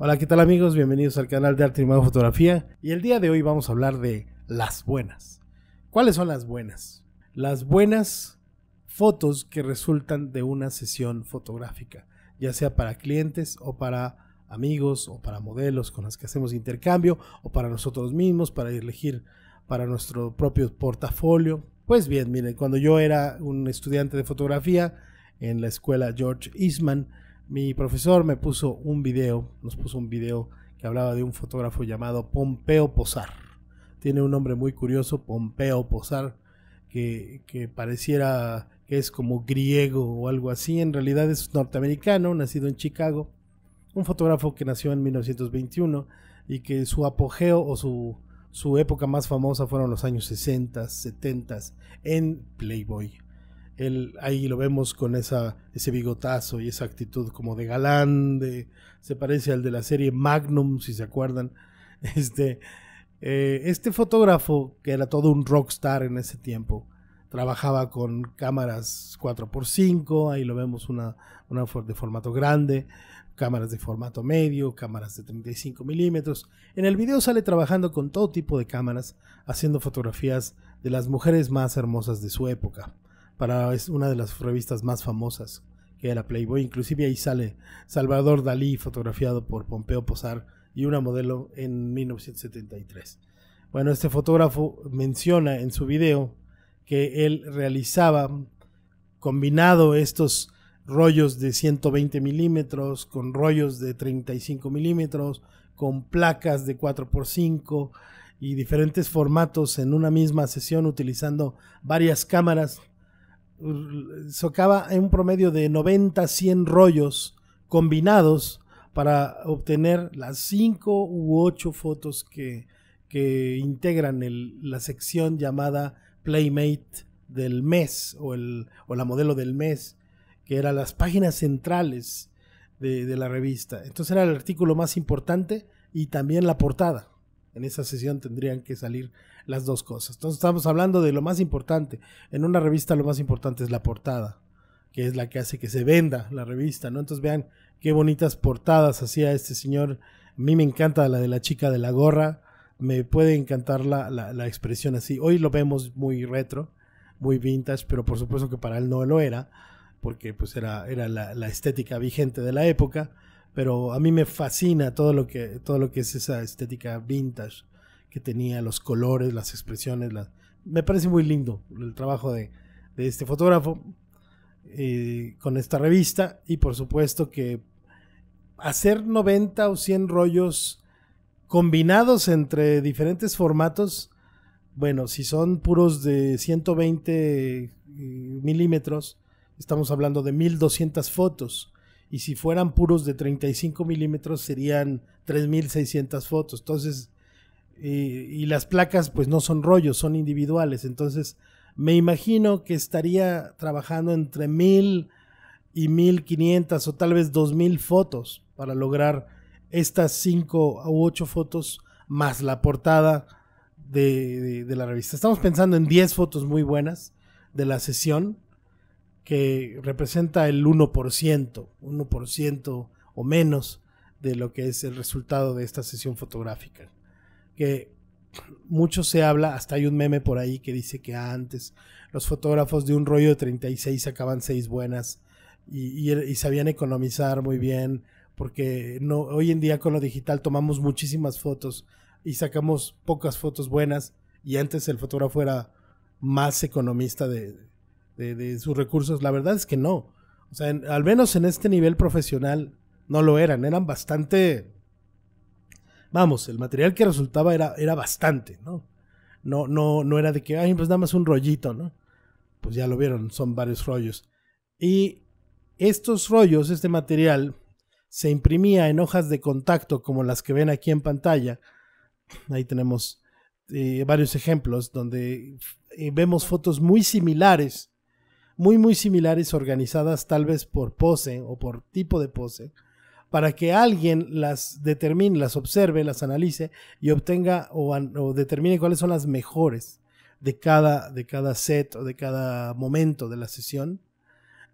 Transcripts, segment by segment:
Hola, ¿qué tal amigos? Bienvenidos al canal de Arte Animado Fotografía. Y el día de hoy vamos a hablar de las buenas. ¿Cuáles son las buenas? Las buenas fotos que resultan de una sesión fotográfica, ya sea para clientes o para amigos o para modelos con las que hacemos intercambio o para nosotros mismos, para elegir para nuestro propio portafolio. Pues bien, miren, cuando yo era un estudiante de fotografía en la escuela George Eastman, mi profesor me puso un video, nos puso un video que hablaba de un fotógrafo llamado Pompeo Posar. Tiene un nombre muy curioso, Pompeo Posar, que, pareciera que es como griego o algo así. En realidad es norteamericano, nacido en Chicago. Un fotógrafo que nació en 1921 y que su apogeo o su, su época más famosa fueron los años 60, 70 en Playboy ahí lo vemos con ese bigotazo y esa actitud como de galán, se parece al de la serie Magnum, si se acuerdan. Este, eh, este, fotógrafo, que era todo un rockstar en ese tiempo, trabajaba con cámaras 4x5, ahí lo vemos una, una de formato grande, cámaras de formato medio, cámaras de 35 milímetros. En el video sale trabajando con todo tipo de cámaras, haciendo fotografías de las mujeres más hermosas de su época para es una de las revistas más famosas que era Playboy. Inclusive ahí sale Salvador Dalí fotografiado por Pompeo Posar y una modelo en 1973. Bueno, este fotógrafo menciona en su video que él realizaba combinado estos rollos de 120 milímetros con rollos de 35 milímetros, con placas de 4x5 y diferentes formatos en una misma sesión utilizando varias cámaras Socaba en un promedio de 90, 100 rollos combinados para obtener las 5 u 8 fotos que, integran la sección llamada Playmate del mes o, la modelo del mes, que eran las páginas centrales de la revista. Entonces era el artículo más importante y también la portada. En esa sesión tendrían que salir las dos cosas. Entonces estamos hablando de lo más importante. En una revista lo más importante es la portada, que es la que hace que se venda la revista, ¿no? Entonces vean qué bonitas portadas hacía este señor. A mí me encanta la de la chica de la gorra. Me puede encantar la, la, la expresión así. Hoy lo vemos muy retro, muy vintage, pero por supuesto que para él no lo era, porque pues era, era la, la estética vigente de la época pero a mí me fascina todo lo que, todo lo que es esa estética vintage que tenía, los colores, las expresiones, me parece muy lindo el trabajo de, este fotógrafo eh, con esta revista y por supuesto que hacer 90 o 100 rollos combinados entre diferentes formatos, bueno, si son puros de 120 eh, milímetros, estamos hablando de 1200 fotos y si fueran puros de 35 milímetros serían 3.600 fotos. Entonces, y, las placas pues no son rollos, son individuales. Entonces, me imagino que estaría trabajando entre 1.000 y 1.500 o tal vez 2.000 fotos para lograr estas 5 u 8 fotos más la portada de, de la revista. Estamos pensando en 10 fotos muy buenas de la sesión que representa el 1%, 1% o menos de lo que es el resultado de esta sesión fotográfica. Que mucho se habla, hasta hay un meme por ahí que dice que antes los fotógrafos de un rollo de 36 sacaban 6 buenas er, y, sabían economizar muy bien, porque hoy en día con lo digital tomamos muchísimas fotos y sacamos pocas fotos buenas y antes el fotógrafo era más economista de, de, sus recursos. La verdad es que no. O sea, al menos en este nivel profesional no lo eran. Eran bastante. Vamos, el material que resultaba era, era bastante, ¿no? No, no, no era de que, ay, pues nada más un rollito, ¿no? Pues ya lo vieron, son varios rollos. Y estos rollos, este material, se imprimía en hojas de contacto como las que ven aquí en pantalla. Ahí tenemos eh, varios ejemplos donde eh, vemos fotos muy similares muy muy similares organizadas tal vez por pose o por tipo de pose para que alguien las determine, las observe, las analice y obtenga o, determine cuáles son las mejores de cada, de cada set o de cada momento de la sesión.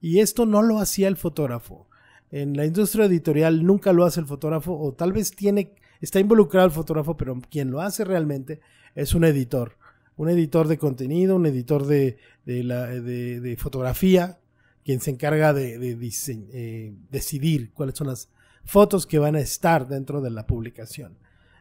Y esto no lo hacía el fotógrafo. En la industria editorial nunca lo hace el fotógrafo o tal vez tiene, está involucrado el fotógrafo, pero quien lo hace realmente es un editor un editor de contenido, un editor de, de, fotografía, quien se encarga de, eh, decidir cuáles son las fotos que van a estar dentro de la publicación.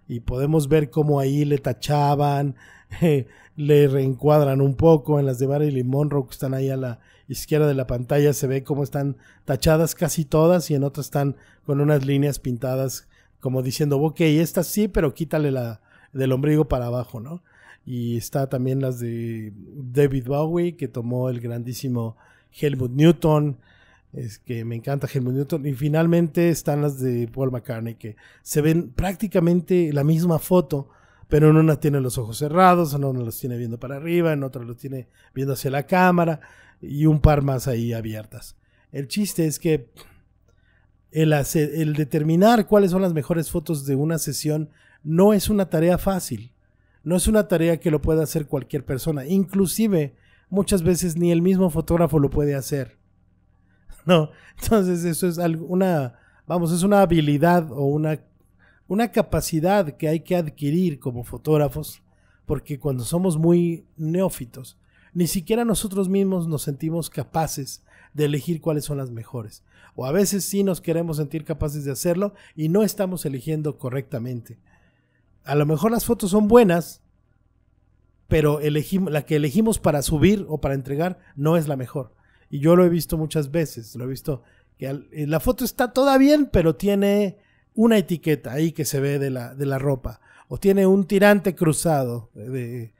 Y podemos ver cómo ahí le tachaban, eh, le reencuadran un poco en las de Marilyn Monroe que están ahí a la izquierda de la pantalla, se ve cómo están tachadas casi todas y en otras están con unas líneas pintadas como diciendo, ok, esta sí, pero quítale la del ombligo para abajo, ¿no? Y está también las de David Bowie, que tomó el grandísimo Helmut Newton. Es que me encanta Helmut Newton. Y finalmente están las de Paul McCartney, que se ven prácticamente la misma foto, pero en una tiene los ojos cerrados, en una los tiene viendo para arriba, en otra los tiene viendo hacia la cámara y un par más ahí abiertas. El chiste es que el, el determinar cuáles son las mejores fotos de una sesión no es una tarea fácil. No es una tarea que lo pueda hacer cualquier persona. Inclusive, muchas veces ni el mismo fotógrafo lo puede hacer. No, entonces eso es una, vamos, es una habilidad o una, una capacidad que hay que adquirir como fotógrafos, porque cuando somos muy neófitos, ni siquiera nosotros mismos nos sentimos capaces de elegir cuáles son las mejores. O a veces sí nos queremos sentir capaces de hacerlo y no estamos eligiendo correctamente a lo mejor las fotos son buenas, pero elegimos, la que elegimos para subir o para entregar no es la mejor. Y yo lo he visto muchas veces, lo he visto que eh, la foto está toda bien, pero tiene una etiqueta ahí que se ve de la, de la ropa, o tiene un tirante cruzado de,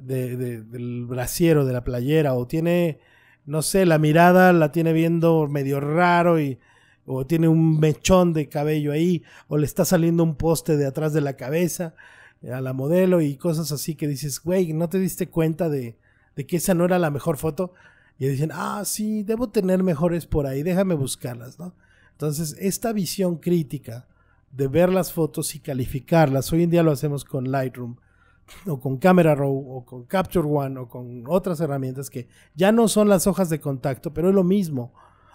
del brasero, de la playera, o tiene, no sé, la mirada la tiene viendo medio raro y o tiene un mechón de cabello ahí, o le está saliendo un poste de atrás de la cabeza a la modelo y cosas así que dices, güey, ¿no te diste cuenta de, de que esa no era la mejor foto? Y dicen, ah, sí, debo tener mejores por ahí, déjame buscarlas, ¿no? Entonces, esta visión crítica de ver las fotos y calificarlas, hoy en día lo hacemos con Lightroom, o con Camera Raw, o con Capture One, o con otras herramientas que ya no son las hojas de contacto, pero es lo mismo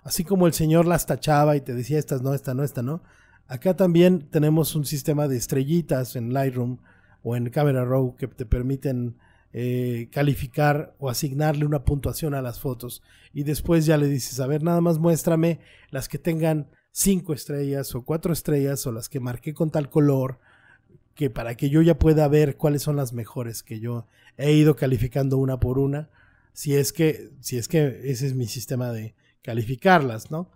así como el Señor las tachaba y te decía estas no, esta no, esta no, acá también tenemos un sistema de estrellitas en Lightroom o en Camera Raw que te permiten eh, calificar o asignarle una puntuación a las fotos y después ya le dices, a ver, nada más muéstrame las que tengan cinco estrellas o cuatro estrellas o las que marqué con tal color que para que yo ya pueda ver cuáles son las mejores que yo he ido calificando una por una si es que si es que ese es mi sistema de, calificarlas, ¿no?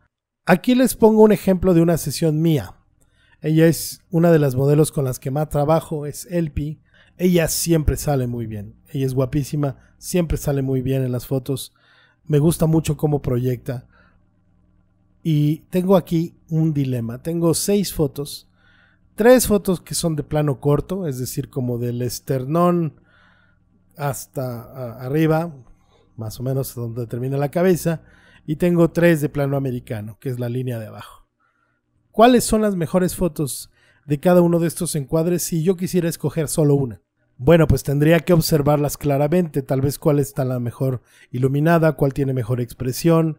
Aquí les pongo un ejemplo de una sesión mía. Ella es una de las modelos con las que más trabajo, es Elpi. Ella siempre sale muy bien. Ella es guapísima, siempre sale muy bien en las fotos. Me gusta mucho cómo proyecta. Y tengo aquí un dilema. Tengo seis fotos. Tres fotos que son de plano corto, es decir, como del esternón hasta arriba, más o menos donde termina la cabeza y tengo tres de plano americano, que es la línea de abajo. ¿Cuáles son las mejores fotos de cada uno de estos encuadres si yo quisiera escoger solo una? Bueno, pues tendría que observarlas claramente, tal vez cuál está la mejor iluminada, cuál tiene mejor expresión.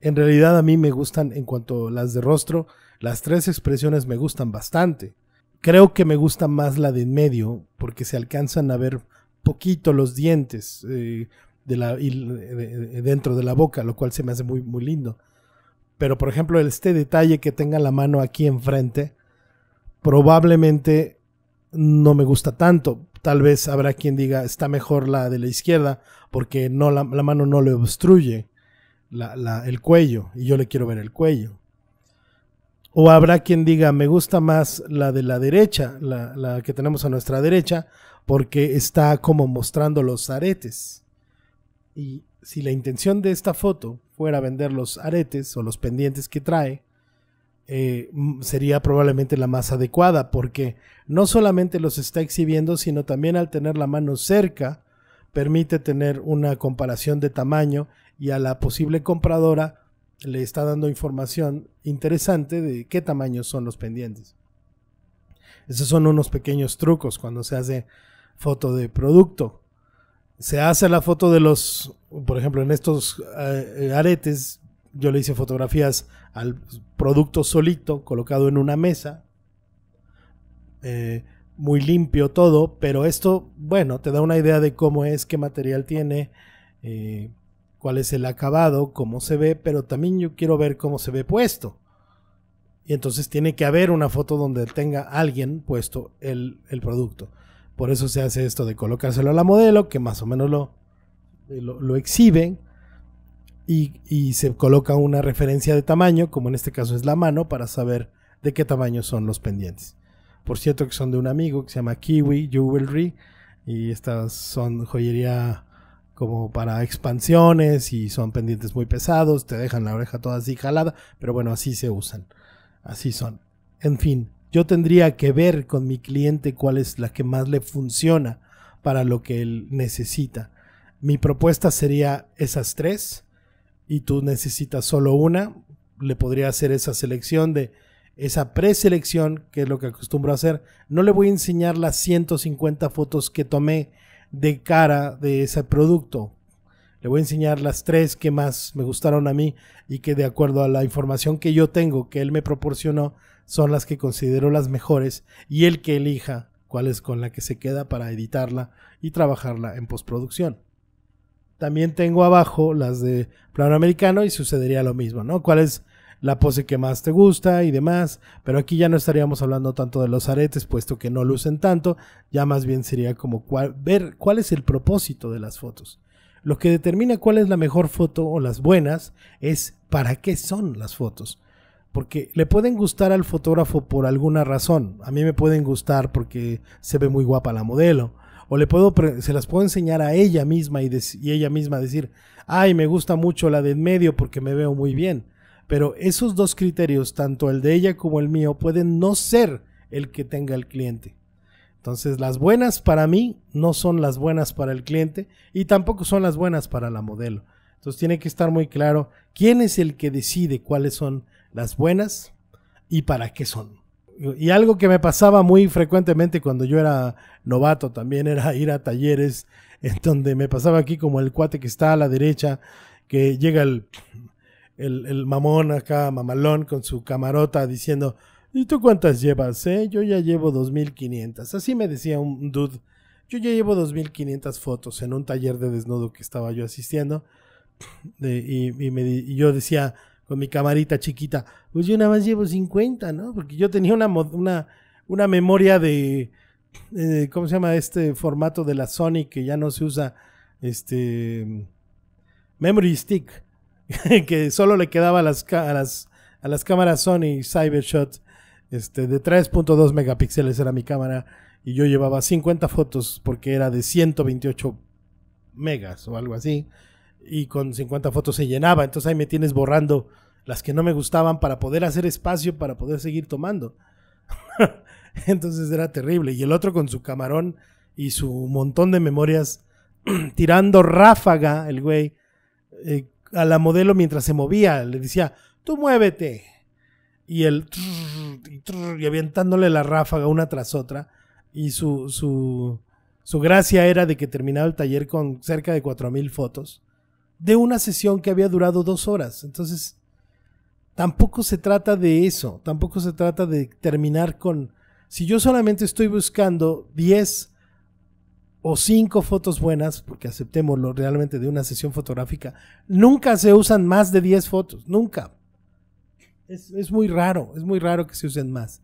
En realidad a mí me gustan, en cuanto a las de rostro, las tres expresiones me gustan bastante. Creo que me gusta más la de en medio, porque se alcanzan a ver poquito los dientes. Eh, la, dentro de la boca, lo cual se me hace muy, lindo. Pero por ejemplo, este detalle que tenga la mano aquí enfrente, probablemente no me gusta tanto. Tal vez habrá quien diga, está mejor la de la izquierda, porque no, la, mano no le obstruye el cuello, y yo le quiero ver el cuello. O habrá quien diga, me gusta más la de la derecha, la, la que tenemos a nuestra derecha, porque está como mostrando los aretes. Y si la intención de esta foto fuera vender los aretes o los pendientes que trae, eh, sería probablemente la más adecuada, porque no solamente los está exhibiendo, sino también al tener la mano cerca, permite tener una comparación de tamaño y a la posible compradora le está dando información interesante de qué tamaño son los pendientes. Esos son unos pequeños trucos cuando se hace foto de producto se hace la foto de los, por ejemplo, en estos eh, eh, aretes, yo le hice fotografías al producto solito, colocado en una mesa, eh, muy limpio todo, pero esto, bueno, te da una idea de cómo es, qué material tiene, cuál es el acabado, cómo se ve, pero también yo quiero ver cómo se ve puesto. Y entonces tiene que haber una foto donde tenga alguien puesto el producto. Por eso se hace esto de colocárselo a la modelo, que más o menos lo, lo, exhiben. Y, y, se coloca una referencia de tamaño, como en este caso es la mano, para saber de qué tamaño son los pendientes. Por cierto, que son de un amigo que se llama Kiwi Jewelry. Y estas son joyería como para expansiones y son pendientes muy pesados. Te dejan la oreja toda así jalada. Pero bueno, así se usan. Así son. En fin, yo tendría que ver con mi cliente cuál es la que más le funciona para lo que él necesita. Mi propuesta sería esas tres y tú necesitas solo una. Le podría hacer esa selección de esa preselección, que es lo que acostumbro a hacer. No le voy a enseñar las 150 fotos que tomé de cara de ese producto. Le voy a enseñar las tres que más me gustaron a mí y que de acuerdo a la información que yo tengo, que él me proporcionó, son las que considero las mejores y el que elija cuál es con la que se queda para editarla y trabajarla en postproducción. También tengo abajo las de plano americano y sucedería lo mismo, ¿no? ¿Cuál es la pose que más te gusta y demás? Pero aquí ya no estaríamos hablando tanto de los aretes, puesto que no lucen tanto, ya más bien sería como ver cuál es el propósito de las fotos. Lo que determina cuál es la mejor foto o las buenas es para qué son las fotos. Porque le pueden gustar al fotógrafo por alguna razón. A mí me pueden gustar porque se ve muy guapa la modelo. O le puedo, se las puedo enseñar a ella misma y, y ella misma decir, ay, me gusta mucho la de en medio porque me veo muy bien. Pero esos dos criterios, tanto el de ella como el mío, pueden no ser el que tenga el cliente. Entonces, las buenas para mí no son las buenas para el cliente y tampoco son las buenas para la modelo. Entonces, tiene que estar muy claro quién es el que decide cuáles son las buenas y para qué son. Y algo que me pasaba muy frecuentemente cuando yo era novato también era ir a talleres en donde me pasaba aquí como el cuate que está a la derecha, que llega el, el mamón acá, mamalón, con su camarota diciendo, ¿Y tú cuántas llevas, eh? Yo ya llevo 2500. Así me decía un dude. Yo ya llevo 2500 fotos en un taller de desnudo que estaba yo asistiendo. y, yo decía con mi camarita chiquita, pues yo nada más llevo 50, ¿no? Porque yo tenía una, una, memoria de, eh, ¿cómo se llama este formato de la Sony que ya no se usa? Este, Memory Stick, que solo le quedaba a las, a las, a las cámaras Sony Cybershot este, de 3.2 megapíxeles era mi cámara y yo llevaba 50 fotos porque era de 128 megas o algo así. Y con 50 fotos se llenaba. Entonces ahí me tienes borrando las que no me gustaban para poder hacer espacio para poder seguir tomando. Entonces era terrible. Y el otro con su camarón y su montón de memorias tirando ráfaga, el güey, eh, a la modelo mientras se movía. Le decía, tú muévete, y el y, avientándole la ráfaga una tras otra. Y su, su, su gracia era de que terminaba el taller con cerca de 4.000 fotos de una sesión que había durado dos horas. Entonces, tampoco se trata de eso, tampoco se trata de terminar con... Si yo solamente estoy buscando 10 o 5 fotos buenas, porque aceptémoslo realmente de una sesión fotográfica, nunca se usan más de 10 fotos, nunca. Es, muy raro, es muy raro que se usen más.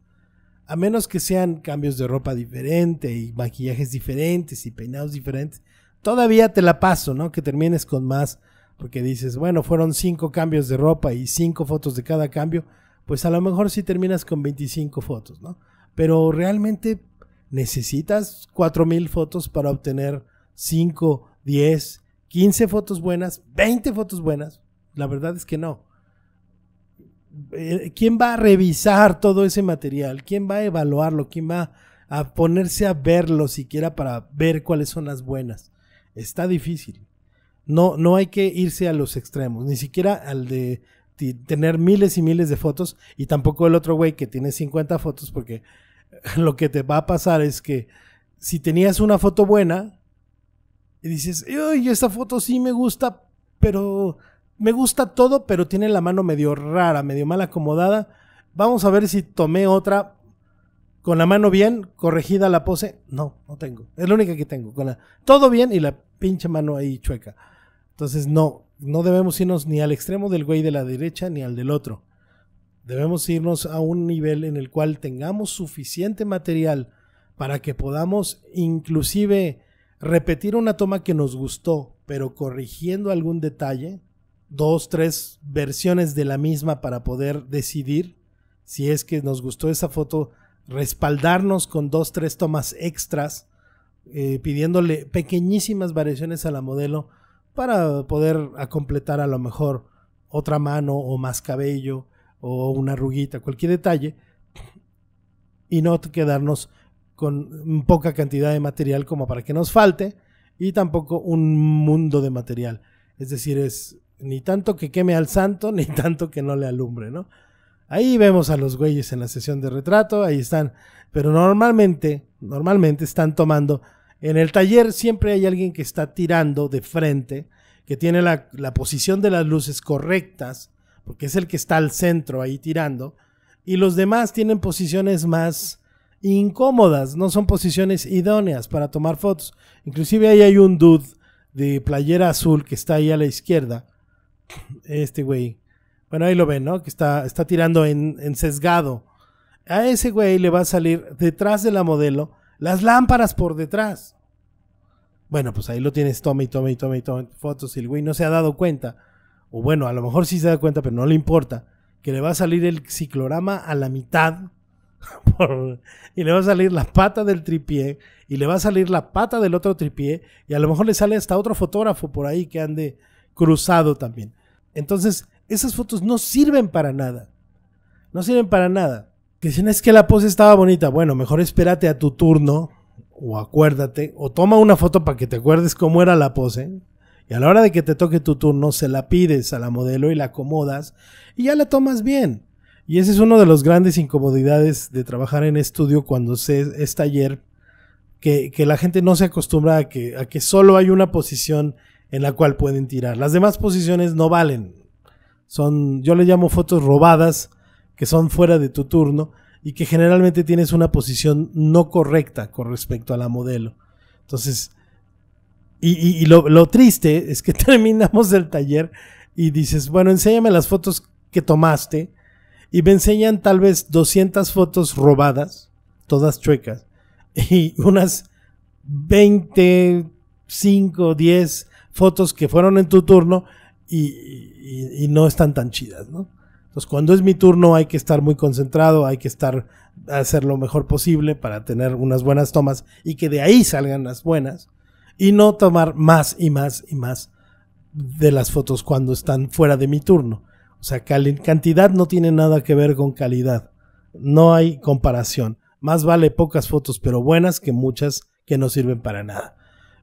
A menos que sean cambios de ropa diferente y maquillajes diferentes y peinados diferentes. Todavía te la paso, ¿no? Que termines con más. Porque dices, bueno, fueron cinco cambios de ropa y cinco fotos de cada cambio. Pues a lo mejor sí terminas con 25 fotos, ¿no? Pero realmente necesitas 4.000 fotos para obtener 5, 10, 15 fotos buenas, 20 fotos buenas. La verdad es que no. Eh, ¿quién va a revisar todo ese material? ¿Quién va a evaluarlo? ¿Quién va a ponerse a verlo siquiera para ver cuáles son las buenas? Está difícil. No, no hay que irse a los extremos, ni siquiera al de tener miles y miles de fotos y tampoco el otro güey que tiene 50 fotos porque lo que te va a pasar es que si tenías una foto buena y dices, uy, esta foto sí me gusta, pero me gusta todo, pero tiene la mano medio rara, medio mal acomodada. Vamos a ver si tomé otra con la mano bien, corregida la pose. No, no tengo. Es la única que tengo. Con la, todo bien y la pinche mano ahí chueca. Entonces, no, no debemos irnos ni al extremo del güey de la derecha ni al del otro. Debemos irnos a un nivel en el cual tengamos suficiente material para que podamos inclusive repetir una toma que nos gustó, pero corrigiendo algún detalle, dos, tres versiones de la misma para poder decidir si es que nos gustó esa foto, respaldarnos con dos, tres tomas extras, eh, pidiéndole pequeñísimas variaciones a la modelo para poder a completar a lo mejor otra mano o más cabello o una arruguita, cualquier detalle, y no quedarnos con poca cantidad de material como para que nos falte y tampoco un mundo de material. Es decir, es ni tanto que queme al santo, ni tanto que no le alumbre, ¿no? Ahí vemos a los güeyes en la sesión de retrato, ahí están. Pero normalmente, normalmente están tomando. En el taller siempre hay alguien que está tirando de frente, que tiene la, la posición de las luces correctas, porque es el que está al centro ahí tirando. Y los demás tienen posiciones más incómodas, no son posiciones idóneas para tomar fotos. Inclusive ahí hay un dude de playera azul que está ahí a la izquierda, este güey, bueno, ahí lo ven, ¿no? Que está, está tirando en, sesgado. A ese güey le va a salir detrás de la modelo las lámparas por detrás. Bueno, pues ahí lo tienes, toma y toma y toma y toma fotos y el güey no se ha dado cuenta. O bueno, a lo mejor sí se da cuenta, pero no le importa. Que le va a salir el ciclorama a la mitad. y le va a salir la pata del tripié. Y le va a salir la pata del otro tripié. Y a lo mejor le sale hasta otro fotógrafo por ahí que ande cruzado también. Entonces, esas fotos no sirven para nada. No sirven para nada. Que no es que la pose estaba bonita. Bueno, mejor espérate a tu turno o acuérdate o toma una foto para que te acuerdes cómo era la pose. Y a la hora de que te toque tu turno, se la pides a la modelo y la acomodas y ya la tomas bien. Y ese es uno de los grandes incomodidades de trabajar en estudio cuando es taller, que, la gente no se acostumbra a que, a que solo hay una posición en la cual pueden tirar. Las demás posiciones no valen. Son, yo le llamo fotos robadas, que son fuera de tu turno y que generalmente tienes una posición no correcta con respecto a la modelo. Entonces, y, y, lo, lo, triste es que terminamos el taller y dices, bueno, enséñame las fotos que tomaste y me enseñan tal vez 200 fotos robadas, todas chuecas, y unas 20, 5, 10 fotos que fueron en tu turno y, no están tan chidas, Entonces, cuando es mi turno hay que estar muy concentrado, hay que estar, hacer lo mejor posible para tener unas buenas tomas y que de ahí salgan las buenas y no tomar más y más y más de las fotos cuando están fuera de mi turno. O sea, cantidad no tiene nada que ver con calidad. No hay comparación. Más vale pocas fotos pero buenas que muchas que no sirven para nada.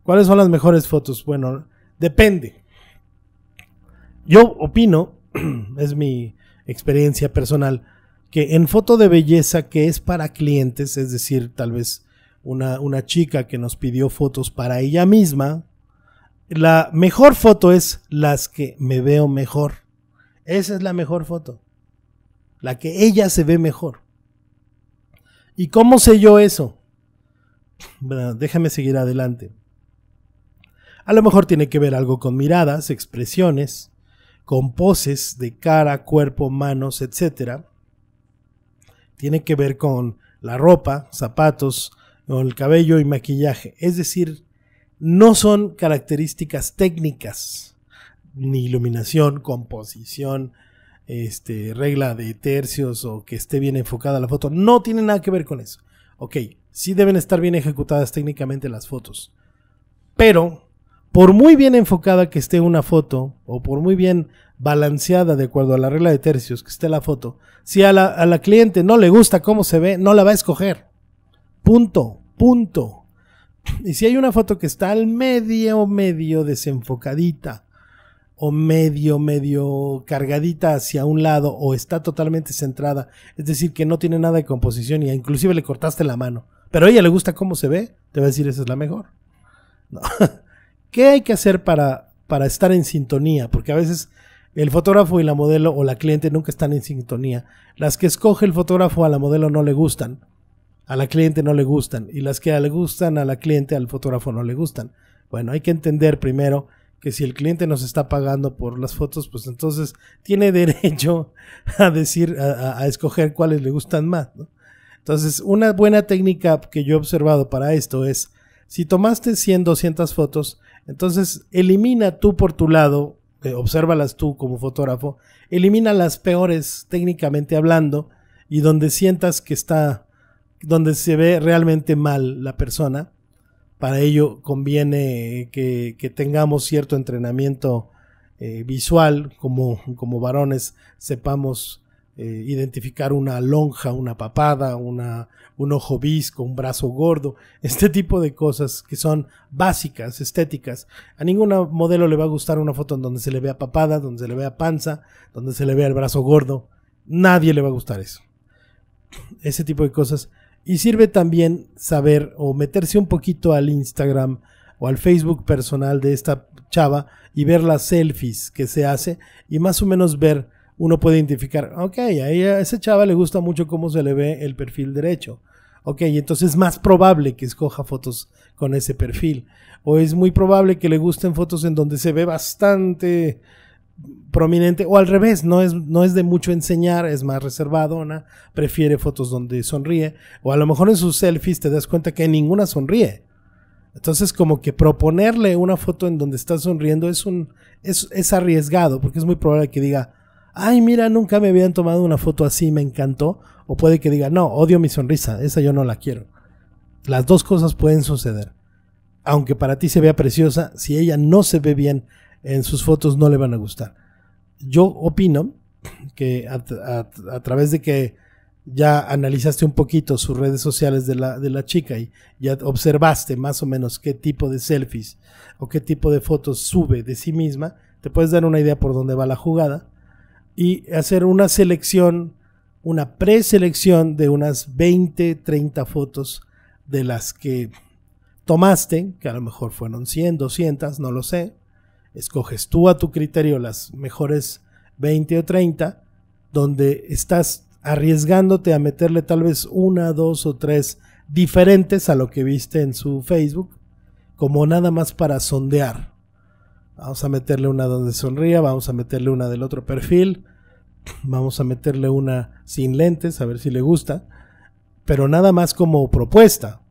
¿Cuáles son las mejores fotos? Bueno, Depende. Yo opino, es mi experiencia personal, que en foto de belleza que es para clientes, es decir, tal vez una, chica que nos pidió fotos para ella misma, la mejor foto es las que me veo mejor. Esa es la mejor foto. La que ella se ve mejor. ¿Y cómo sé yo eso? déjame seguir adelante. A lo mejor tiene que ver algo con miradas, expresiones, con poses de cara, cuerpo, manos, etc. Tiene que ver con la ropa, zapatos, con el cabello y maquillaje. Es decir, no son características técnicas, ni iluminación, composición, este, regla de tercios o que esté bien enfocada la foto. No tiene nada que ver con eso. Ok, sí deben estar bien ejecutadas técnicamente las fotos. Pero por muy bien enfocada que esté una foto, o por muy bien balanceada de acuerdo a la regla de tercios que esté la foto, si a la, cliente no le gusta cómo se ve, no la va a escoger. Punto, punto. Y si hay una foto que está al medio, medio desenfocadita, o medio, medio cargadita hacia un lado, o está totalmente centrada, es decir, que no tiene nada de composición y inclusive le cortaste la mano, pero a ella le gusta cómo se ve, te va a decir esa es la mejor. No. ¿Qué hay que hacer para, para estar en sintonía? Porque a veces el fotógrafo y la modelo o la cliente nunca están en sintonía. Las que escoge el fotógrafo a la modelo no le gustan, a la cliente no le gustan, y las que le gustan a la cliente al fotógrafo no le gustan. Bueno, hay que entender primero que si el cliente nos está pagando por las fotos, pues entonces tiene derecho a decir, a, escoger cuáles le gustan más. Entonces, una buena técnica que yo he observado para esto es, si tomaste 100, 200 fotos, entonces, elimina tú por tu lado, observalas eh, obsérvalas tú como fotógrafo, elimina las peores técnicamente hablando y donde sientas que está, donde se ve realmente mal la persona. Para ello conviene que, tengamos cierto entrenamiento eh, visual, como, como varones sepamos eh, identificar una lonja, una papada, una, un ojo visco, un brazo gordo, este tipo de cosas que son básicas, estéticas. A ningún modelo le va a gustar una foto en donde se le vea papada, donde se le vea panza, donde se le vea el brazo gordo. Nadie le va a gustar eso. Ese tipo de cosas. Y sirve también saber o meterse un poquito al Instagram o al Facebook personal de esta chava y ver las selfies que se hace y más o menos ver uno puede identificar, ok, a, ese chava le gusta mucho cómo se le ve el perfil derecho. Ok, entonces es más probable que escoja fotos con ese perfil. O es muy probable que le gusten fotos en donde se ve bastante prominente. O al revés, no es, no es de mucho enseñar, es más reservadona, prefiere fotos donde sonríe. O a lo mejor en sus selfies te das cuenta que ninguna sonríe. Entonces, como que proponerle una foto en donde está sonriendo es un. es arriesgado, porque es muy probable que diga ay, mira, nunca me habían tomado una foto así, me encantó. O puede que diga, no, odio mi sonrisa, esa yo no la quiero. Las dos cosas pueden suceder. Aunque para ti se vea preciosa, si ella no se ve bien en sus fotos, no le van a gustar. Yo opino que a, través de que ya analizaste un poquito sus redes sociales de la, de la chica y ya observaste más o menos qué tipo de selfies o qué tipo de fotos sube de sí misma, te puedes dar una idea por dónde va la jugada y hacer una selección, una preselección de unas 20, 30 fotos de las que tomaste, que a lo mejor fueron 100, 200, no lo sé. Escoges tú a tu criterio las mejores 20 o 30, donde estás arriesgándote a meterle tal vez una, dos o tres diferentes a lo que viste en su Facebook, como nada más para sondear. Vamos a meterle una donde sonría, vamos a meterle una del otro perfil, vamos a meterle una sin lentes, a ver si le gusta, pero nada más como propuesta.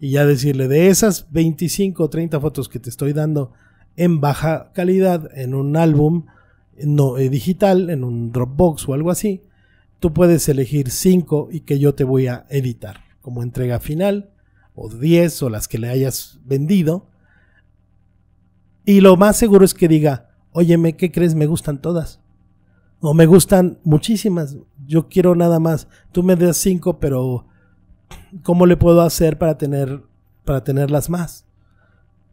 Y ya decirle, de esas 25 o 30 fotos que te estoy dando en baja calidad, en un álbum no, eh, digital, en un Dropbox o algo así, tú puedes elegir 5 y que yo te voy a editar como entrega final, o 10 o las que le hayas vendido y lo más seguro es que diga, óyeme, ¿qué crees? Me gustan todas. O me gustan muchísimas. Yo quiero nada más. Tú me das cinco, pero ¿cómo le puedo hacer para tener para tenerlas más?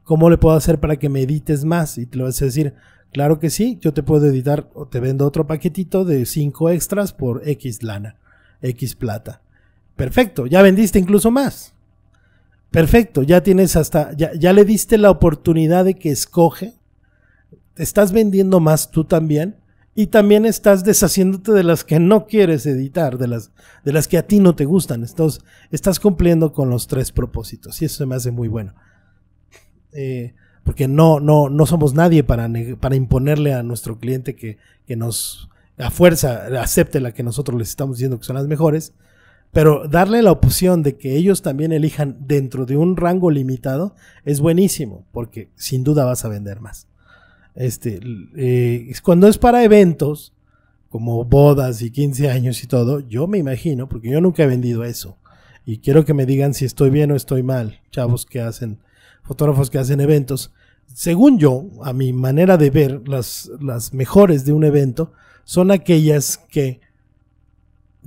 ¿Cómo le puedo hacer para que me edites más? Y te lo vas a decir, claro que sí, yo te puedo editar o te vendo otro paquetito de cinco extras por X lana, X plata. Perfecto, ya vendiste incluso más. Perfecto, ya tienes hasta, ya, le diste la oportunidad de que escoge. estás vendiendo más tú también. Y también estás deshaciéndote de las que no quieres editar, de las, de las que a ti no te gustan. Entonces, estás cumpliendo con los tres propósitos. Y eso se me hace muy bueno. Eh, porque no, no, no somos nadie para, para imponerle a nuestro cliente que, que nos a fuerza acepte la que nosotros les estamos diciendo que son las mejores. Pero darle la opción de que ellos también elijan dentro de un rango limitado es buenísimo, porque sin duda vas a vender más. Este, eh, cuando es para eventos, como bodas y 15 años y todo, yo me imagino, porque yo nunca he vendido eso. Y quiero que me digan si estoy bien o estoy mal, chavos que hacen, fotógrafos que hacen eventos. Según yo, a mi manera de ver, las mejores de un evento son aquellas que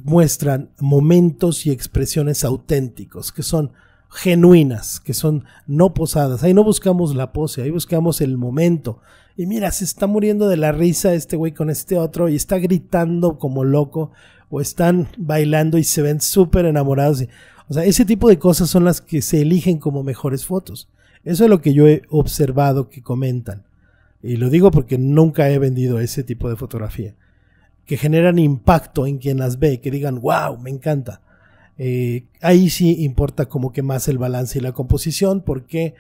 muestran momentos y expresiones auténticos, que son genuinas, que son no posadas. Ahí no buscamos la pose, ahí buscamos el momento. Y mira, se está muriendo de la risa este güey con este otro y está gritando como loco o están bailando y se ven súper enamorados. O sea, ese tipo de cosas son las que se eligen como mejores fotos. Eso es lo que yo he observado que comentan. Y lo digo porque nunca he vendido ese tipo de fotografía que generan impacto en quien las ve, que digan, wow, me encanta. Eh, ahí sí importa como que más el balance y la composición, porque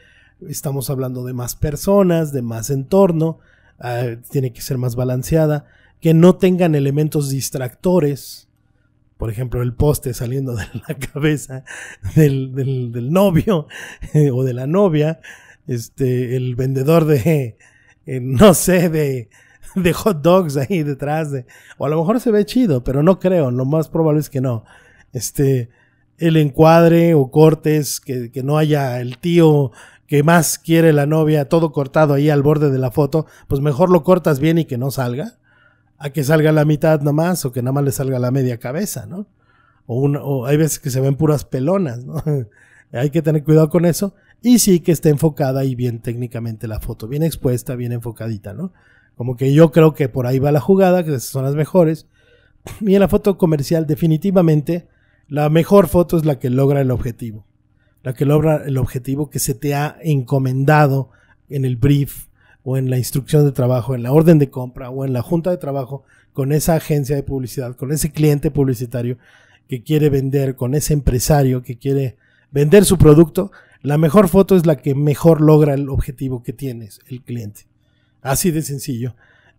estamos hablando de más personas, de más entorno, ah, tiene que ser más balanceada, que no tengan elementos distractores, por ejemplo, el poste saliendo de la cabeza del, novio eh, o de la novia, este, el vendedor de, eh, no sé, de de hot dogs ahí detrás de. O a lo mejor se ve chido, pero no creo. Lo más probable es que no. Este. El encuadre o cortes, que, no haya el tío que más quiere la novia, todo cortado ahí al borde de la foto, pues mejor lo cortas bien y que no salga, a que salga la mitad nomás o que nada más le salga la media cabeza, ¿no? O, o hay veces que se ven puras pelonas, ¿no? hay que tener cuidado con eso. Y sí que esté enfocada y bien técnicamente la foto, bien expuesta, bien enfocadita, ¿no? Como que yo creo que por ahí va la jugada, que esas son las mejores. Y en la foto comercial, definitivamente, la mejor foto es la que logra el objetivo. La que logra el objetivo que se te ha encomendado en el brief o en la instrucción de trabajo, en la orden de compra o en la junta de trabajo con esa agencia de publicidad, con ese cliente publicitario que quiere vender, con ese empresario que quiere vender su producto, la mejor foto es la que mejor logra el objetivo que tienes, el cliente así de sencillo,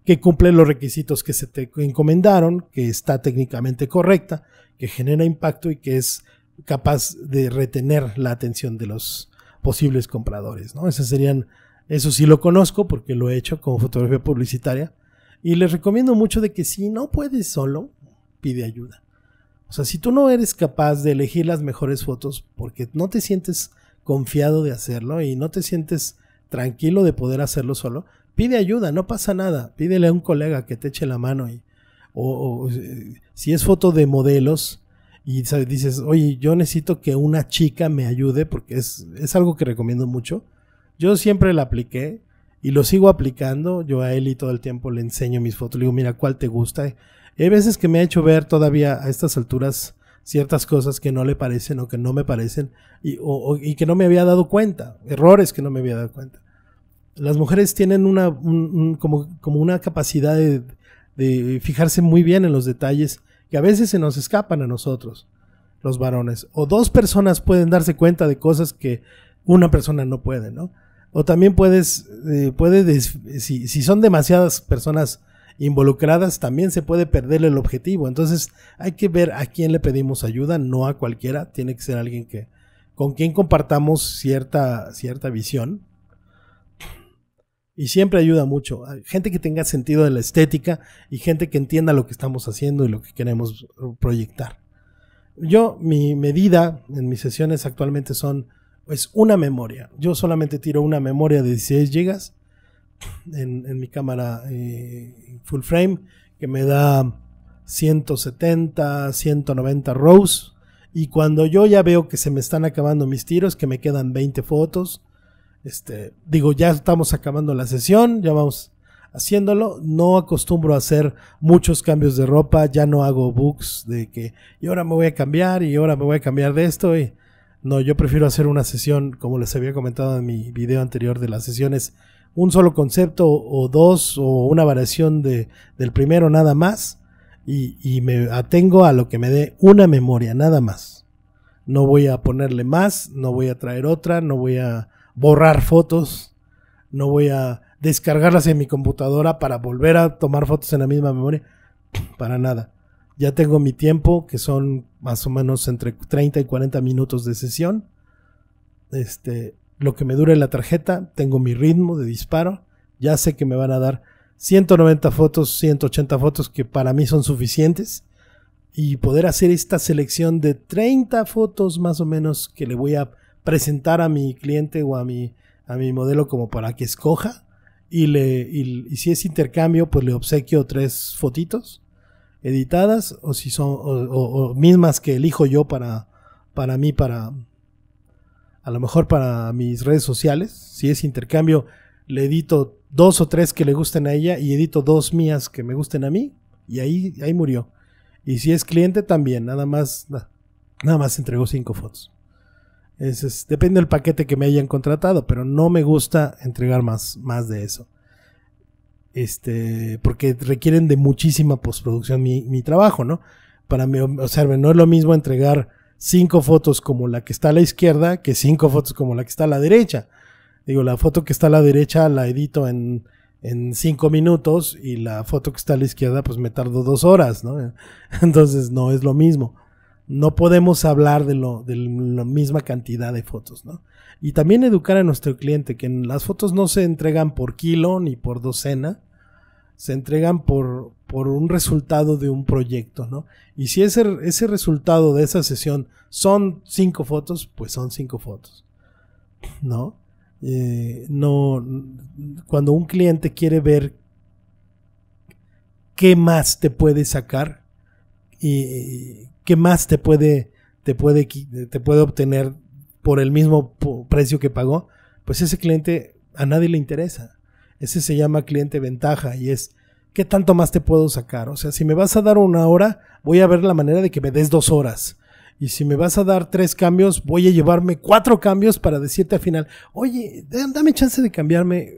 que cumple los requisitos que se te encomendaron, que está técnicamente correcta, que genera impacto y que es capaz de retener la atención de los posibles compradores. ¿no? Esas serían, eso sí lo conozco porque lo he hecho como fotografía publicitaria. Y les recomiendo mucho de que si no puedes solo, pide ayuda. O sea, si tú no eres capaz de elegir las mejores fotos porque no te sientes confiado de hacerlo y no te sientes tranquilo de poder hacerlo solo, pide ayuda, no pasa nada, pídele a un colega que te eche la mano y, o, si es foto de modelos y dices, oye, yo necesito que una chica me ayude porque es, es algo que recomiendo mucho. Yo siempre la apliqué y lo sigo aplicando. Yo a Eli todo el tiempo le enseño mis fotos. Le digo, mira, ¿cuál te gusta? hay veces que me ha hecho ver todavía a estas alturas ciertas cosas que no le parecen o que no me parecen y, o, y que no me había dado cuenta. Errores que no me había dado cuenta las mujeres tienen una, como, una capacidad de, fijarse muy bien en los detalles que a veces se nos escapan a nosotros, los varones. O dos personas pueden darse cuenta de cosas que una persona no puede, ¿no? O también puedes, eh, puede si, si, son demasiadas personas involucradas, también se puede perder el objetivo. Entonces hay que ver a quién le pedimos ayuda, no a cualquiera, tiene que ser alguien que, con quien compartamos cierta, cierta visión y siempre ayuda mucho. Gente que tenga sentido de la estética y gente que entienda lo que estamos haciendo y lo que queremos uh, proyectar. Yo, mi medida en mis sesiones actualmente son, es pues, una memoria. Yo solamente tiro una memoria de 16 GB en, mi cámara eh, full frame que me da 170, 190 rows. Y cuando yo ya veo que se me están acabando mis tiros, que me quedan 20 fotos, este, digo, ya estamos acabando la sesión, ya vamos haciéndolo. No acostumbro a hacer muchos cambios de ropa, ya no hago books de que y ahora me voy a cambiar y ahora me voy a cambiar de esto. Y, no, yo prefiero hacer una sesión, como les había comentado en mi video anterior de las sesiones, un solo concepto o dos o una variación de, del primero nada más. y me atengo a lo que me dé una memoria, nada más. No voy a ponerle más, no voy a traer otra, no voy a borrar fotos, no voy a descargarlas en mi computadora para volver a tomar fotos en la misma memoria, para nada. Ya tengo mi tiempo, que son más o menos entre 30 y 40 minutos de sesión. Este, lo que me dure la tarjeta, tengo mi ritmo de disparo, ya sé que me van a dar 190 fotos, 180 fotos que para mí son suficientes y poder hacer esta selección de 30 fotos más o menos que le voy a presentar a mi cliente o a mi, a mi modelo como para que escoja. Y, le, y, si es intercambio, pues le obsequio tres fotitos editadas o si son mismas que elijo yo para, para mí, para a lo mejor para mis redes sociales. Si es intercambio, le edito dos o tres que le gusten a ella y edito dos mías que me gusten a mí y ahí, ahí murió. Y si es cliente también, nada más, nada más entregó cinco fotos depende del paquete que me hayan contratado, pero no me gusta entregar más, más de eso. Este, porque requieren de muchísima postproducción mi, trabajo, ¿no? Para mí, observen, no es lo mismo entregar cinco fotos como la que está a la izquierda que cinco fotos como la que está a la derecha. Digo, la foto que está a la derecha la edito en, en cinco minutos y la foto que está a la izquierda pues me tardo dos horas, ¿no? Entonces no es lo mismo no podemos hablar de, lo, de la misma cantidad de fotos, ¿no? Y también educar a nuestro cliente que las fotos no se entregan por kilo ni por docena, se entregan por, por un resultado de un proyecto, ¿no? Y si ese, ese resultado de esa sesión son cinco fotos, pues son cinco fotos, ¿no? Eh, no cuando un cliente quiere ver qué más te puede sacar y ¿qué más te puede, te puede, te puede obtener por el mismo precio que pagó? Pues ese cliente a nadie le interesa. Ese se llama cliente ventaja y es, ¿qué tanto más te puedo sacar? O sea, si me vas a dar una hora, voy a ver la manera de que me des dos horas. Y si me vas a dar tres cambios, voy a llevarme cuatro cambios para decirte al final, oye, dame chance de cambiarme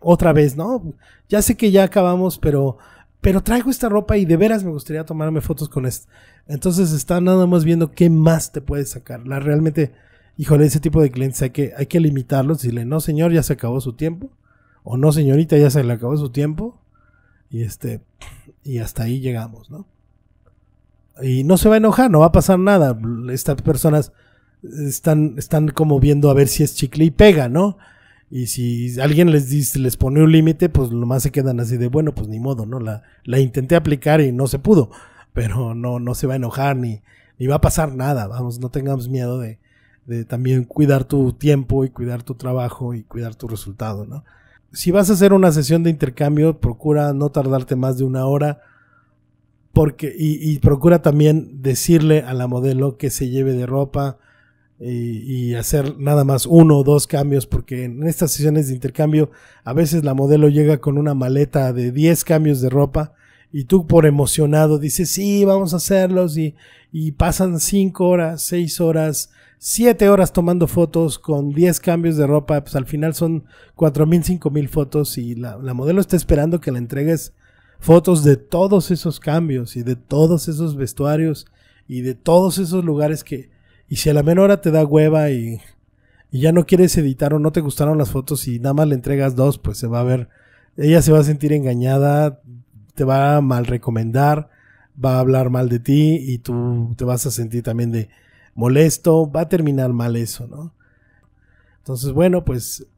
otra vez, ¿no? Ya sé que ya acabamos, pero pero traigo esta ropa y de veras me gustaría tomarme fotos con esto. Entonces está nada más viendo qué más te puede sacar. La, realmente, híjole, ese tipo de clientes hay que, hay que limitarlos, decirle, no señor, ya se acabó su tiempo, o no señorita, ya se le acabó su tiempo, y este, y hasta ahí llegamos, ¿no? Y no se va a enojar, no va a pasar nada. Estas personas están, están como viendo a ver si es chicle y pega, ¿no? Y si alguien les, dice, les pone un límite, pues lo más se quedan así de, bueno, pues ni modo, ¿no? La, la intenté aplicar y no se pudo, pero no, no se va a enojar ni, va a pasar nada, vamos, no tengamos miedo de, también cuidar tu tiempo y cuidar tu trabajo y cuidar tu resultado, ¿no? Si vas a hacer una sesión de intercambio, procura no tardarte más de una hora porque, y, y procura también decirle a la modelo que se lleve de ropa, y, hacer nada más uno o dos cambios, porque en estas sesiones de intercambio a veces la modelo llega con una maleta de 10 cambios de ropa y tú por emocionado dices, sí, vamos a hacerlos y, pasan 5 horas, 6 horas, 7 horas tomando fotos con 10 cambios de ropa, pues al final son 4.000, 5.000 fotos y la modelo está esperando que le entregues fotos de todos esos cambios y de todos esos vestuarios y de todos esos lugares que, y si a la menor te da hueva y, ya no quieres editar o no te gustaron las fotos y nada más le entregas dos, pues se va a ver, ella se va a sentir engañada, te va a mal recomendar, va a hablar mal de ti y tú te vas a sentir también de molesto, va a terminar mal eso, ¿no? Entonces, bueno, pues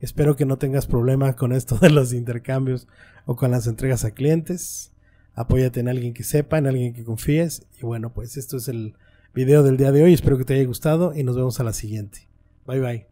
espero que no tengas problemas con esto de los intercambios o con las entregas a clientes. Apóyate en alguien que sepa, en alguien que confíes. Y bueno, pues esto es el video del día de hoy. Espero que te haya gustado y nos vemos a la siguiente. Bye bye.